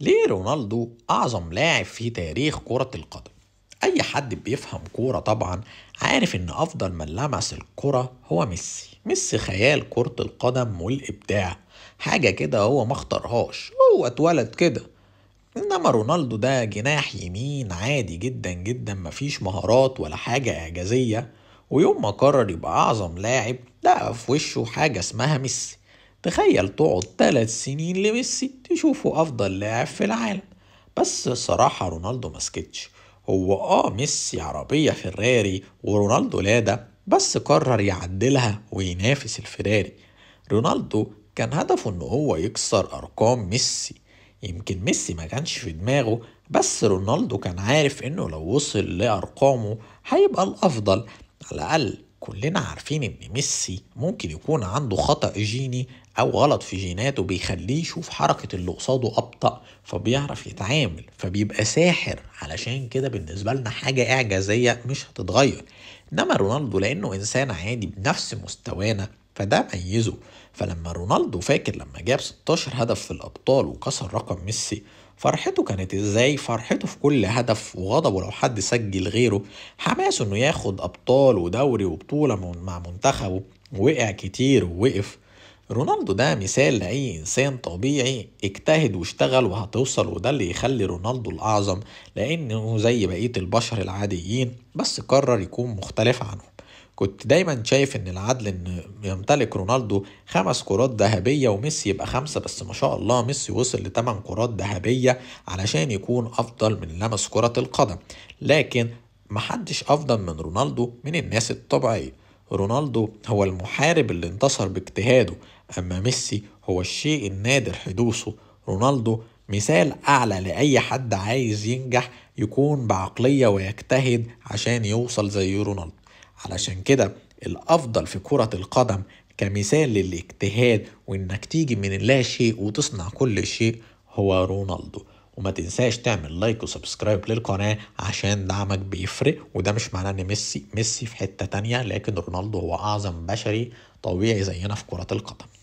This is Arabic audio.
ليه رونالدو أعظم لاعب في تاريخ كرة القدم؟ أي حد بيفهم كورة طبعا عارف إن أفضل من لمس الكرة هو ميسي، ميسي خيال كرة القدم والإبداع، حاجة كده هو ما اختارهاش، هو اتولد كده، إنما رونالدو ده جناح يمين عادي جدا جدا مفيش مهارات ولا حاجة إعجازية، ويوم ما قرر يبقى أعظم لاعب لقى في وشه حاجة اسمها ميسي تخيل تقعد ثلاث سنين لميسي تشوفه أفضل لاعب في العالم بس صراحة رونالدو مسكتش هو آه ميسي عربية فراري ورونالدو لادا بس قرر يعدلها وينافس الفراري رونالدو كان هدفه إن هو يكسر أرقام ميسي يمكن ميسي ما كانش في دماغه بس رونالدو كان عارف إنه لو وصل لأرقامه هيبقى الأفضل على الأقل كلنا عارفين ان ميسي ممكن يكون عنده خطأ جيني او غلط في جيناته بيخليه يشوف حركة اللي قصاده ابطأ فبيعرف يتعامل فبيبقى ساحر علشان كده بالنسبة لنا حاجة اعجازية مش هتتغير انما رونالدو لانه انسان عادي بنفس مستوانا فده ميزه فلما رونالدو فاكر لما جاب 16 هدف في الابطال وكسر رقم ميسي فرحته كانت ازاي فرحته في كل هدف وغضبه لو حد سجل غيره حماسه انه ياخد ابطال ودوري وبطوله مع منتخبه وقع كتير ووقف رونالدو ده مثال لأي إنسان طبيعي اجتهد واشتغل وهتوصل وده اللي يخلي رونالدو الأعظم لأنه زي بقية البشر العاديين بس قرر يكون مختلف عنهم كنت دايما شايف ان العدل ان يمتلك رونالدو خمس كرات ذهبيه وميسي يبقى خمسه بس ما شاء الله ميسي وصل لثمان كرات ذهبيه علشان يكون افضل من لمس كره القدم لكن محدش افضل من رونالدو من الناس الطبيعيه رونالدو هو المحارب اللي انتصر باجتهاده اما ميسي هو الشيء النادر حدوثه رونالدو مثال أعلى لأي حد عايز ينجح يكون بعقلية ويجتهد عشان يوصل زي رونالدو علشان كده الأفضل في كرة القدم كمثال للاجتهاد وإنك تيجي من لا شيء وتصنع كل شيء هو رونالدو وما تنساش تعمل لايك وسبسكرايب للقناة عشان دعمك بيفرق وده مش معناه ان ميسي ميسي في حتة تانية لكن رونالدو هو اعظم بشري طبيعي زينا في كرة القدم